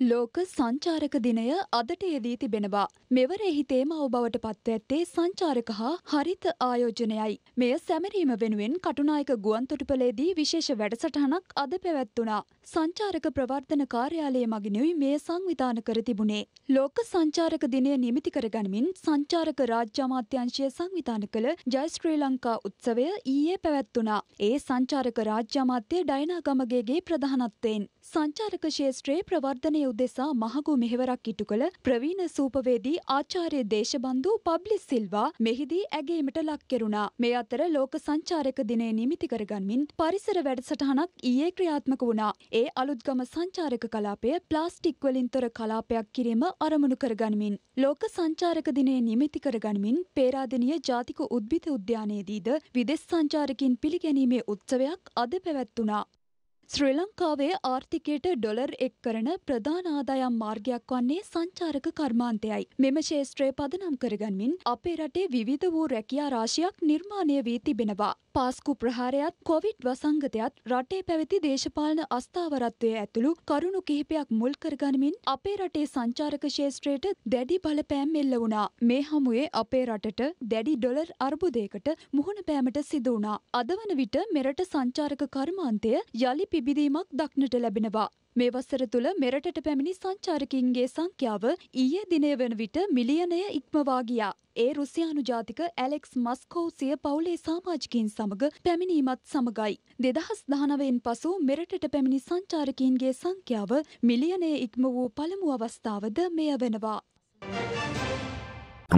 ලෝක සංචාරක දිනය අදට යෙදී තිබෙනවා. මෙවරෙහි තේමාව බවට පත්ව ඇත්තේ සංචාරක හා හරිත ආයෝජනයයි. මෙය සැමරීම වෙනුවෙන් කටුනායක ගුවන්තොටුපලේදී විශේෂ වැඩසටහනක් අද පැවැත්වුණා. සංචාරක ප්‍රවර්ධන කාර්යාලය මගිනුයි මේ සංවිධාන කර තිබුණේ. ලෝක සංචාරක දිනය නිමිති කරගනිමින් සංචාරක රාජ්‍ය අමාත්‍යංශය සංවිධාන කළ ජය ශ්‍රී ලංකා උත්සවය ඊයේ පැවැත්වුණා. ඒ සංචාරක රාජ්‍ය අමාත්‍ය ඩයනා ගමගේගේ ප්‍රධානත්වයෙන් සංචාරක ක්ෂේත්‍රයේ ප්‍රවර්ධනය පාලනය උදෙසා මහගු මෙහෙවරක් ඉටු කළ ප්‍රවීණ සූපවේදී ආචාර්ය දේශබන්දු පබ්ලිස් සිල්වා මෙහිදී ඇගීමට ලක් කෙරුණා. මේ අතර ලෝක සංචාරක දිනේ නිමිති කරගන්මින් පරිසර වැඩසටහනක් ඊයේ ක්‍රියාත්මක වුණා. ඒ අලුත්ගම සංචාරක කලාපය ප්ලාස්ටික් වලින් තොර කලාපයක් කිරීම අරමුණු කරගනිමින් ලෝක සංචාරක දිනේ නිමිති කරගනිමින් පේරාදෙණිය ජාතික උද්භිද උද්‍යානයේදීද විදෙස් සංචාරකින් පිළිගැනීමේ උත්සවයක් අද පැවැත්වුණා. ශ්‍රී ලංකාවේ ආර්ථිකයට ඩොලර් එක් කරන ප්‍රධාන ආදායම් මාර්ගයක් වන්නේ සංචාරක කර්මාන්තයයි. මෙම ශේෂත්‍රය පදනම් කරගන්මින් අපේ රටේ විවිධ වූ රැකියා රාශියක් නිර්මාණය වී තිබෙනවා. පාස්කු ප්‍රහාරයත් කොවිඩ් වසංගතයත් රටේ පැවති දේශපාලන අස්ථාවරත්වය ඇතුළු කරුණු කිහිපයක් මුල් කරගනිමින් අපේ රටේ සංචාරක ශේෂත්‍රයට දැඩි බලපෑම් එල්ල වුණා. මේ හමුවේ අපේ රටට දැඩි ඩොලර් අර්බුදයකට මුහුණ පෑමට සිදු වුණා. අද වන විට මෙරට සංචාරක කර්මාන්තය යළි පිබ පිබිදීමක් දක්නට ලැබෙනවා. මේ වසර තුළ මෙරටට පැමිණි සංචාරකින්ගේ සංඛ්‍යාව ඊයේ දිනය වන විට මිලියනය ඉක්මවා ගියා. ඒ රුසියානු ජාතික ඇලෙක්ස් මස්කෝසිය පවුලේ සාමාජිකින් සමග පැමිණීමත් සමගයි. දෙදහස් දානවෙන් පසු මෙරටට පැමිණි සංචාරකීන්ගේ සංඛ්‍යාව මිලියනය ඉක්ම වූ පළමු අවස්ථාවද මෙය වෙනවා.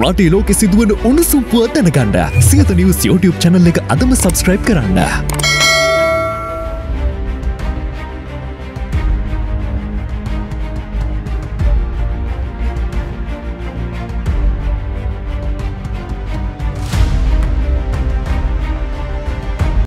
රටේ ලෝකෙ සිදුවන උණුසුම්පුව දැනගන්න සියත නිවස් YouTube channel එක අදම subscribe කරන්න.